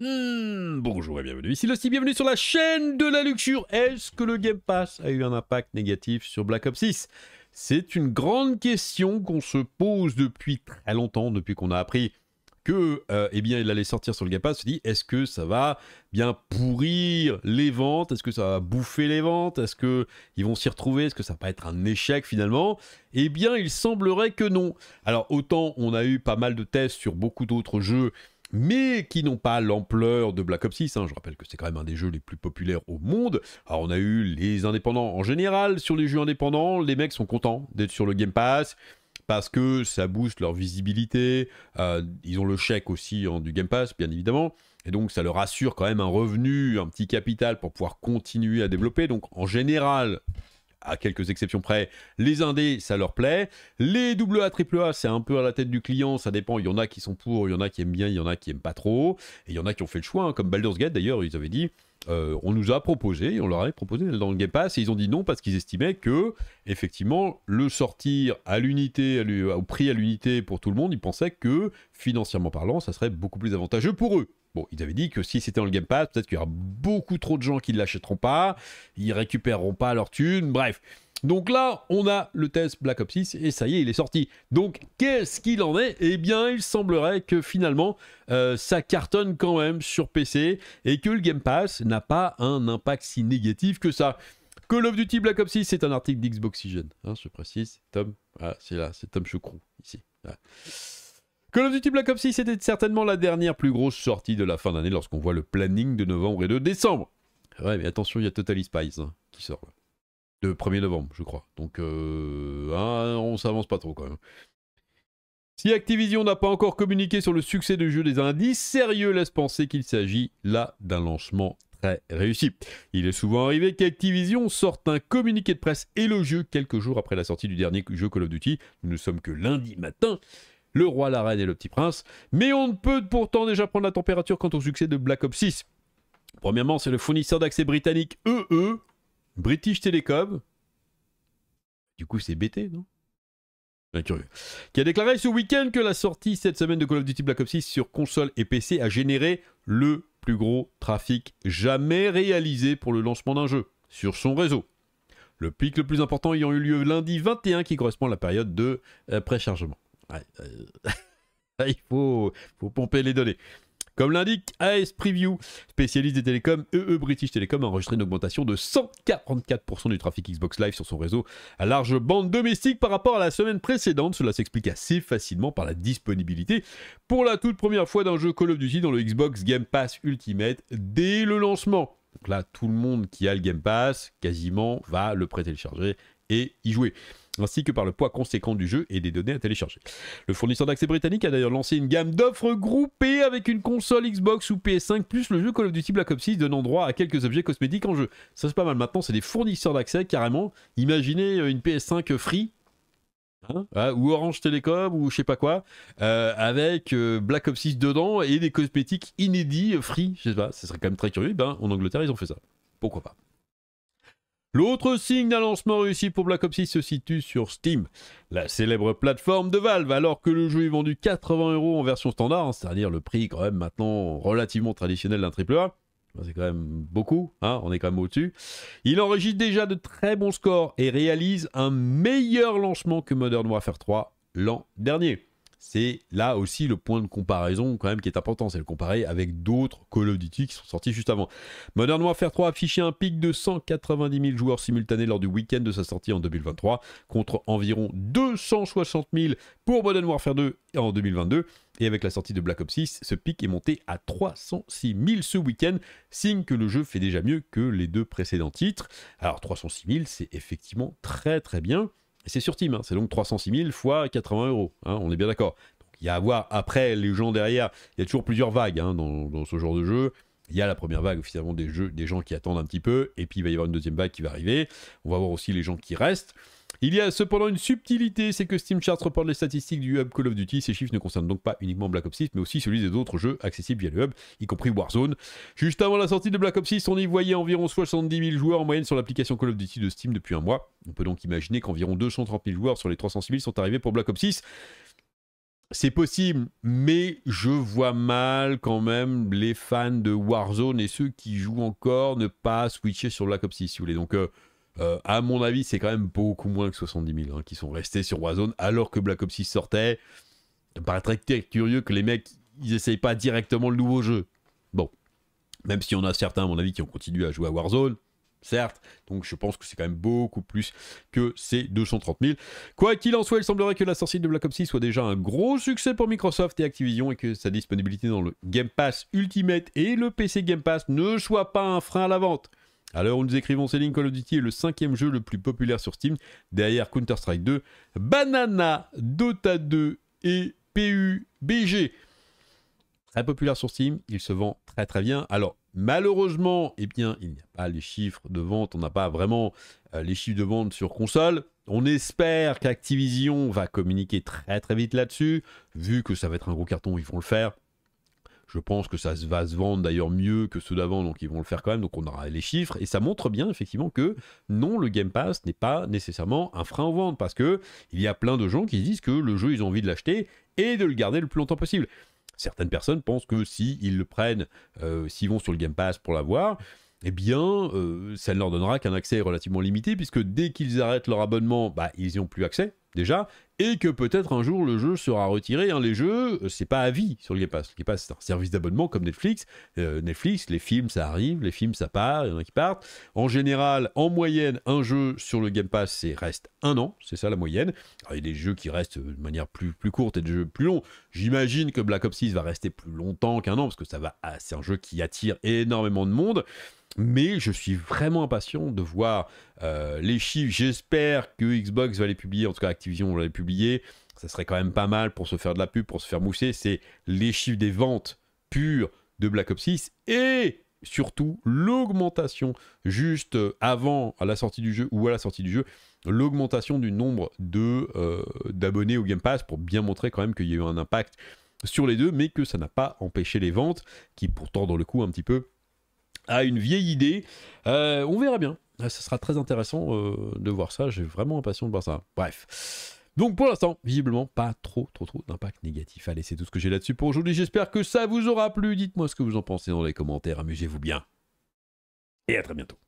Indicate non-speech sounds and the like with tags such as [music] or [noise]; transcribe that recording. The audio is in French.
Hmm, bonjour et bienvenue, ici Losty, bienvenue sur la chaîne de la luxure. Est-ce que le Game Pass a eu un impact négatif sur Black Ops 6 C'est une grande question qu'on se pose depuis très longtemps, depuis qu'on a appris que, euh, eh bien, il allait sortir sur le Game Pass. On se dit, est-ce que ça va bien pourrir les ventes Est-ce que ça va bouffer les ventes Est-ce que ils vont s'y retrouver Est-ce que ça va être un échec finalement Eh bien, il semblerait que non. Alors, autant on a eu pas mal de tests sur beaucoup d'autres jeux mais qui n'ont pas l'ampleur de Black Ops 6. Hein. Je rappelle que c'est quand même un des jeux les plus populaires au monde. Alors on a eu les indépendants en général sur les jeux indépendants, les mecs sont contents d'être sur le Game Pass parce que ça booste leur visibilité, euh, ils ont le chèque aussi du Game Pass bien évidemment, et donc ça leur assure quand même un revenu, un petit capital pour pouvoir continuer à développer. Donc en général, à quelques exceptions près, les indés, ça leur plaît. Les AA, AAA, c'est un peu à la tête du client, ça dépend. Il y en a qui sont pour, il y en a qui aiment bien, il y en a qui aiment pas trop. Et il y en a qui ont fait le choix, hein, comme Baldur's Gate d'ailleurs, ils avaient dit. Euh, on nous a proposé, on leur avait proposé dans le Game Pass, et ils ont dit non parce qu'ils estimaient que, effectivement, le sortir à l'unité, au prix à l'unité pour tout le monde, ils pensaient que, financièrement parlant, ça serait beaucoup plus avantageux pour eux ils avaient dit que si c'était dans le Game Pass, peut-être qu'il y aura beaucoup trop de gens qui ne l'achèteront pas, ils récupéreront pas leur thune, bref. Donc là, on a le test Black Ops 6 et ça y est, il est sorti. Donc qu'est-ce qu'il en est Eh bien, il semblerait que finalement, euh, ça cartonne quand même sur PC et que le Game Pass n'a pas un impact si négatif que ça. Call of Duty Black Ops 6, c'est un article d'Xboxygen, hein, je précise. Tom, ah, c'est là, c'est Tom Choucrou, ici. Ah. Call of Duty Black Ops 6 était certainement la dernière plus grosse sortie de la fin d'année lorsqu'on voit le planning de novembre et de décembre. Ouais, mais attention, il y a Totally Spies hein, qui sort. le De 1er novembre, je crois. Donc, euh, ah, on s'avance pas trop quand même. Si Activision n'a pas encore communiqué sur le succès du jeu des indices, sérieux laisse penser qu'il s'agit là d'un lancement très réussi. Il est souvent arrivé qu'Activision sorte un communiqué de presse élogieux quelques jours après la sortie du dernier jeu Call of Duty. Nous ne sommes que lundi matin le roi, la reine et le petit prince. Mais on ne peut pourtant déjà prendre la température quant au succès de Black Ops 6. Premièrement, c'est le fournisseur d'accès britannique EE, e, British Telecom. Du coup, c'est BT, non C'est curieux. Qui a déclaré ce week-end que la sortie cette semaine de Call of Duty Black Ops 6 sur console et PC a généré le plus gros trafic jamais réalisé pour le lancement d'un jeu sur son réseau. Le pic le plus important ayant eu lieu lundi 21 qui correspond à la période de euh, préchargement. Euh, [laughs] il faut, pomper les données. Comme l'indique AS Preview, spécialiste des télécoms, EE e British Telecom a enregistré une augmentation de 144% du trafic Xbox Live sur son réseau à large bande domestique par rapport à la semaine précédente. Cela s'explique assez facilement par la disponibilité pour la toute première fois d'un jeu Call of Duty dans le Xbox Game Pass Ultimate dès le lancement. Donc là, tout le monde qui a le Game Pass, quasiment, va le pré-télécharger et y jouer ainsi que par le poids conséquent du jeu et des données à télécharger. Le fournisseur d'accès britannique a d'ailleurs lancé une gamme d'offres groupées avec une console Xbox ou PS5 plus le jeu Call of Duty Black Ops 6 donnant droit à quelques objets cosmétiques en jeu. Ça c'est pas mal maintenant, c'est des fournisseurs d'accès carrément. Imaginez une PS5 free. Hein, hein, ou Orange Telecom ou je sais pas quoi, euh, avec euh, Black Ops 6 dedans et des cosmétiques inédits, euh, free, je sais pas, ce serait quand même très curieux, ben en Angleterre ils ont fait ça, pourquoi pas. L'autre signe d'un lancement réussi pour Black Ops 6 se situe sur Steam, la célèbre plateforme de Valve, alors que le jeu est vendu 80 euros en version standard, hein, c'est-à-dire le prix quand même maintenant relativement traditionnel d'un AAA. C'est quand même beaucoup, hein, on est quand même au-dessus. Il enregistre déjà de très bons scores et réalise un meilleur lancement que Modern Warfare 3 l'an dernier c'est là aussi le point de comparaison quand même qui est important, c'est le comparer avec d'autres Call of Duty qui sont sortis juste avant. Modern Warfare 3 affiché un pic de 190 000 joueurs simultanés lors du week-end de sa sortie en 2023 contre environ 260 000 pour Modern Warfare 2 en 2022. Et avec la sortie de Black Ops 6, ce pic est monté à 306 000 ce week-end, signe que le jeu fait déjà mieux que les deux précédents titres. Alors 306 000, c'est effectivement très très bien c'est sur Team, hein. c'est donc 306 000 fois 80 euros, hein. on est bien d'accord. il y a à voir, après les gens derrière, il y a toujours plusieurs vagues hein, dans, ce genre de jeu. Il y a la première vague finalement des, jeux, des gens qui attendent un petit peu, et puis il va y avoir une deuxième vague qui va arriver. On va voir aussi les gens qui restent. Il y a cependant une subtilité, c'est que Steam Charts reporte les statistiques du hub Call of Duty. Ces chiffres ne concernent donc pas uniquement Black Ops 6, mais aussi celui des autres jeux accessibles via le hub, y compris Warzone. Juste avant la sortie de Black Ops 6, on y voyait environ 70 000 joueurs en moyenne sur l'application Call of Duty de Steam depuis un mois. On peut donc imaginer qu'environ 230 000 joueurs sur les 306 000 sont arrivés pour Black Ops 6. C'est possible, mais je vois mal quand même les fans de Warzone et ceux qui jouent encore ne pas switcher sur Black Ops 6, si vous voulez. Donc, euh, euh, à mon avis, c'est quand même beaucoup moins que 70 000 hein, qui sont restés sur Warzone alors que Black Ops 6 sortait. Ça me paraît très curieux que les mecs, ils pas directement le nouveau jeu. Bon, même si on a certains, à mon avis, qui ont continué à jouer à Warzone, certes. Donc je pense que c'est quand même beaucoup plus que ces 230 000. Quoi qu'il en soit, il semblerait que la sortie de Black Ops 6 soit déjà un gros succès pour Microsoft et Activision et que sa disponibilité dans le Game Pass Ultimate et le PC Game Pass ne soit pas un frein à la vente. Alors, où nous écrivons ces lignes, Call of Duty est le cinquième jeu le plus populaire sur Steam, derrière Counter-Strike 2, Banana, Dota 2 et PUBG. Très populaire sur Steam, il se vend très très bien. Alors, malheureusement, eh bien, il n'y a pas les chiffres de vente, on n'a pas vraiment euh, les chiffres de vente sur console. On espère qu'Activision va communiquer très très vite là-dessus, vu que ça va être un gros carton, ils vont le faire. Je pense que ça va se vendre d'ailleurs mieux que ceux d'avant, donc ils vont le faire quand même, donc on aura les chiffres. Et ça montre bien effectivement que non, le Game Pass n'est pas nécessairement un frein à ventes, parce que il y a plein de gens qui disent que le jeu, ils ont envie de l'acheter et de le garder le plus longtemps possible. Certaines personnes pensent que si ils le prennent, euh, s'ils vont sur le Game Pass pour l'avoir, eh bien, euh, ça ne leur donnera qu'un accès relativement limité, puisque dès qu'ils arrêtent leur abonnement, bah, ils n'y ont plus accès, déjà, et que peut-être un jour le jeu sera retiré. Hein. les jeux, euh, c'est pas à vie sur le Game Pass. Le Game Pass, c'est un service d'abonnement comme Netflix. Euh, Netflix, les films, ça arrive, les films, ça part, il y en a qui partent. En général, en moyenne, un jeu sur le Game Pass, c'est reste un an, c'est ça la moyenne. il y a des jeux qui restent euh, de manière plus, plus courte et des jeux plus longs. J'imagine que Black Ops 6 va rester plus longtemps qu'un an, parce que ça va, ah, c'est un jeu qui attire énormément de monde. Mais je suis vraiment impatient de voir euh, les chiffres. J'espère que Xbox va les publier, en tout cas Activision va les publier. Ça serait quand même pas mal pour se faire de la pub, pour se faire mousser. C'est les chiffres des ventes pures de Black Ops 6 et surtout l'augmentation juste euh, avant la sortie du jeu ou à la sortie du jeu, l'augmentation du nombre euh, d'abonnés au Game Pass pour bien montrer quand même qu'il y a eu un impact sur les deux, mais que ça n'a pas empêché les ventes qui pourtant dans le coup un petit peu à une vieille idée. Euh, on verra bien. Ça ah, sera très intéressant euh, de voir ça. J'ai vraiment impatient de voir ça. Bref. Donc pour l'instant, visiblement, pas trop, trop, trop d'impact négatif. Allez, c'est tout ce que j'ai là-dessus pour aujourd'hui. J'espère que ça vous aura plu. Dites-moi ce que vous en pensez dans les commentaires. Amusez-vous bien. Et à très bientôt.